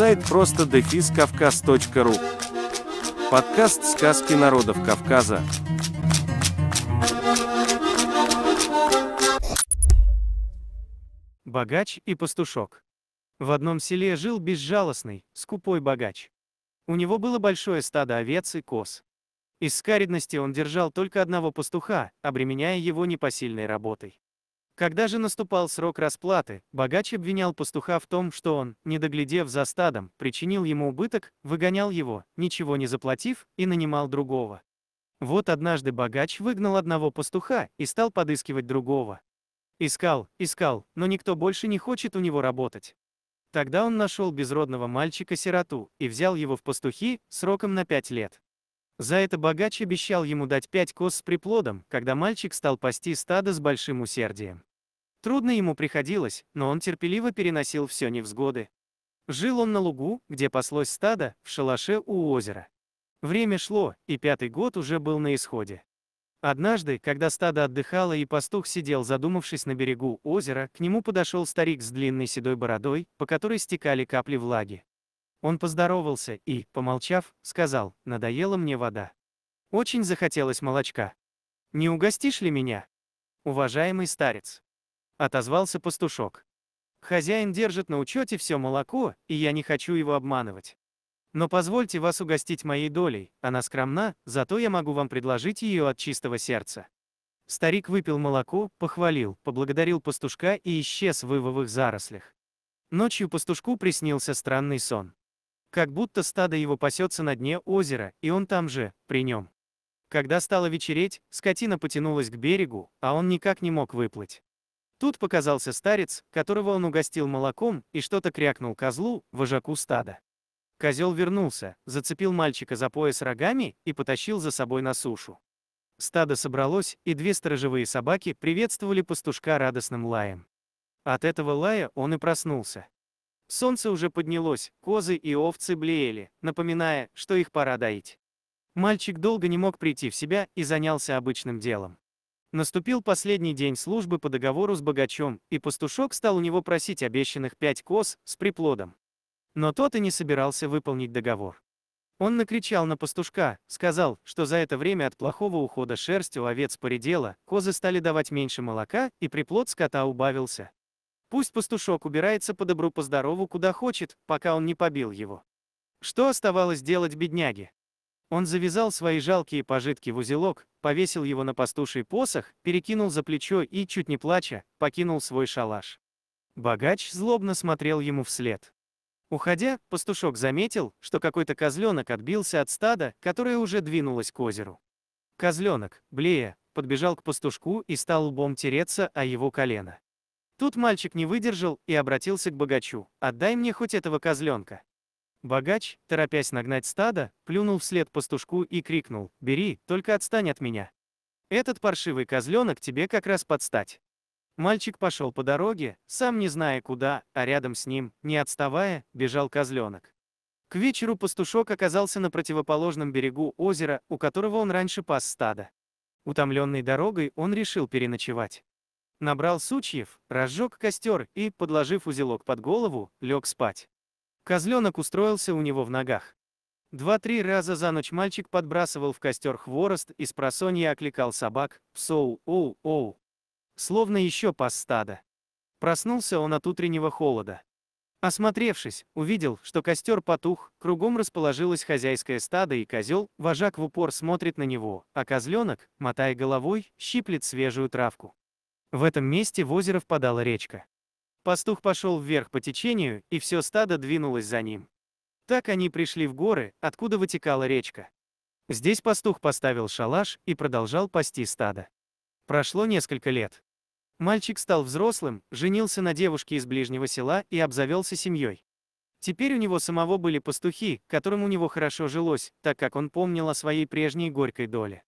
Сайт просто дефис кавказ.ру. Подкаст «Сказки народов Кавказа». Богач и пастушок. В одном селе жил безжалостный, скупой богач. У него было большое стадо овец и коз. Из скаридности он держал только одного пастуха, обременяя его непосильной работой. Когда же наступал срок расплаты, богач обвинял пастуха в том, что он, не доглядев за стадом, причинил ему убыток, выгонял его, ничего не заплатив, и нанимал другого. Вот однажды богач выгнал одного пастуха и стал подыскивать другого. Искал, искал, но никто больше не хочет у него работать. Тогда он нашел безродного мальчика-сироту и взял его в пастухи сроком на пять лет. За это богач обещал ему дать пять коз с приплодом, когда мальчик стал пасти стадо с большим усердием. Трудно ему приходилось, но он терпеливо переносил все невзгоды. Жил он на лугу, где паслось стадо, в шалаше у озера. Время шло, и пятый год уже был на исходе. Однажды, когда стадо отдыхало и пастух сидел, задумавшись на берегу озера, к нему подошел старик с длинной седой бородой, по которой стекали капли влаги. Он поздоровался и, помолчав, сказал, «Надоела мне вода. Очень захотелось молочка. Не угостишь ли меня?» «Уважаемый старец, отозвался пастушок. Хозяин держит на учете все молоко, и я не хочу его обманывать. Но позвольте вас угостить моей долей, она скромна, зато я могу вам предложить ее от чистого сердца. Старик выпил молоко, похвалил, поблагодарил пастушка и исчез в вывовых зарослях. Ночью пастушку приснился странный сон. Как будто стадо его пасется на дне озера, и он там же, при нем. Когда стало вечереть, скотина потянулась к берегу, а он никак не мог выплыть. Тут показался старец, которого он угостил молоком, и что-то крякнул козлу, вожаку стада. Козел вернулся, зацепил мальчика за пояс рогами и потащил за собой на сушу. Стадо собралось, и две сторожевые собаки приветствовали пастушка радостным лаем. От этого лая он и проснулся. Солнце уже поднялось, козы и овцы блеяли, напоминая, что их пора доить. Мальчик долго не мог прийти в себя и занялся обычным делом. Наступил последний день службы по договору с богачом, и пастушок стал у него просить обещанных пять коз с приплодом. Но тот и не собирался выполнить договор. Он накричал на пастушка, сказал, что за это время от плохого ухода шерсть у овец поредела, козы стали давать меньше молока, и приплод скота убавился. Пусть пастушок убирается по добру по здорову куда хочет, пока он не побил его. Что оставалось делать бедняге? Он завязал свои жалкие пожитки в узелок, повесил его на пастуший посох, перекинул за плечо и, чуть не плача, покинул свой шалаш. Богач злобно смотрел ему вслед. Уходя, пастушок заметил, что какой-то козленок отбился от стада, которое уже двинулось к озеру. Козленок, блея, подбежал к пастушку и стал лбом тереться о его колено. Тут мальчик не выдержал и обратился к богачу. «Отдай мне хоть этого козленка». Богач, торопясь нагнать стадо, плюнул вслед пастушку и крикнул «Бери, только отстань от меня! Этот паршивый козленок тебе как раз подстать!» Мальчик пошел по дороге, сам не зная куда, а рядом с ним, не отставая, бежал козленок. К вечеру пастушок оказался на противоположном берегу озера, у которого он раньше пас стадо. Утомленный дорогой он решил переночевать. Набрал сучьев, разжег костер и, подложив узелок под голову, лег спать. Козленок устроился у него в ногах. Два-три раза за ночь мальчик подбрасывал в костер хворост и с просонья окликал собак, псоу, оу, оу. Словно еще пас стада. Проснулся он от утреннего холода. Осмотревшись, увидел, что костер потух, кругом расположилось хозяйское стадо и козел, вожак в упор смотрит на него, а козленок, мотая головой, щиплет свежую травку. В этом месте в озеро впадала речка. Пастух пошел вверх по течению, и все стадо двинулось за ним. Так они пришли в горы, откуда вытекала речка. Здесь пастух поставил шалаш и продолжал пасти стадо. Прошло несколько лет. Мальчик стал взрослым, женился на девушке из ближнего села и обзавелся семьей. Теперь у него самого были пастухи, которым у него хорошо жилось, так как он помнил о своей прежней горькой доле.